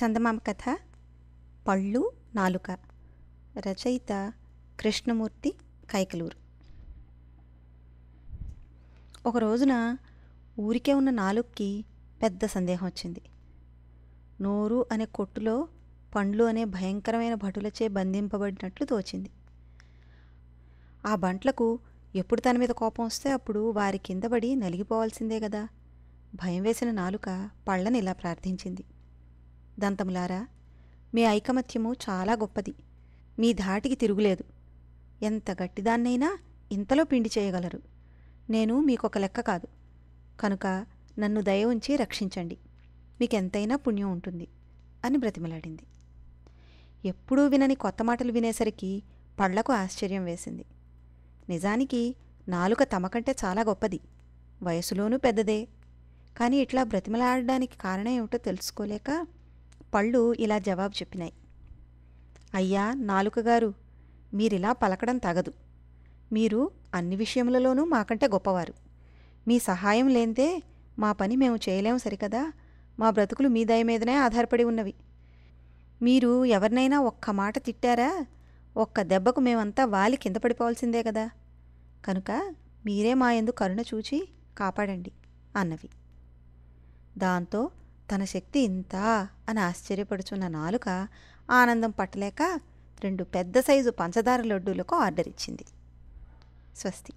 చందమామ కథ పళ్ళు నాలుక రచయిత కృష్ణమూర్తి కైకలూరు ఒక రోజున ఊరికే ఉన్న నాలుక్కి పెద్ద సందేహం వచ్చింది నోరు అనే కొట్టులో పండ్లు అనే భయంకరమైన భటులచే బంధింపబడినట్లు తోచింది ఆ బంట్లకు ఎప్పుడు తన మీద కోపం వస్తే అప్పుడు వారి కింద పడి నలిగిపోవాల్సిందే కదా భయం వేసిన నాలుక పళ్ళని ఇలా ప్రార్థించింది దంతములారా మీ ఐకమత్యము చాలా గొప్పది మీ ధాటికి తిరుగులేదు ఎంత గట్టిదాన్నైనా ఇంతలో పిండి చేయగలరు నేను మీకొక లెక్క కాదు కనుక నన్ను దయ ఉంచి రక్షించండి మీకెంతైనా పుణ్యం ఉంటుంది అని బ్రతిమలాడింది ఎప్పుడూ వినని కొత్త మాటలు వినేసరికి పళ్లకు ఆశ్చర్యం వేసింది నిజానికి నాలుక తమకంటే చాలా గొప్పది వయసులోనూ పెద్దదే కానీ ఇట్లా బ్రతిమలాడడానికి కారణం ఏమిటో తెలుసుకోలేక పళ్ళు ఇలా జవాబు చెప్పినాయి అయ్యా నాలుకగారు మీరిలా పలకడం తగదు మీరు అన్ని విషయములలోనూ మాకంటే గొప్పవారు మీ సహాయం లేనిదే మా పని మేము చేయలేము సరికదా మా బ్రతుకులు మీ దయ మీదనే ఆధారపడి ఉన్నవి మీరు ఎవరినైనా ఒక్క మాట తిట్టారా ఒక్క దెబ్బకు మేమంతా వాలి కింద పడిపోవాల్సిందే కదా కనుక మీరే మా ఎందు కరుణ చూచి కాపాడండి అన్నవి దాంతో తన శక్తి ఇంత అని ఆశ్చర్యపడుచున్న నాలుక ఆనందం పట్టలేక రెండు పెద్ద సైజు పంచదార లడ్డూలకు ఆర్డర్ ఇచ్చింది స్వస్తి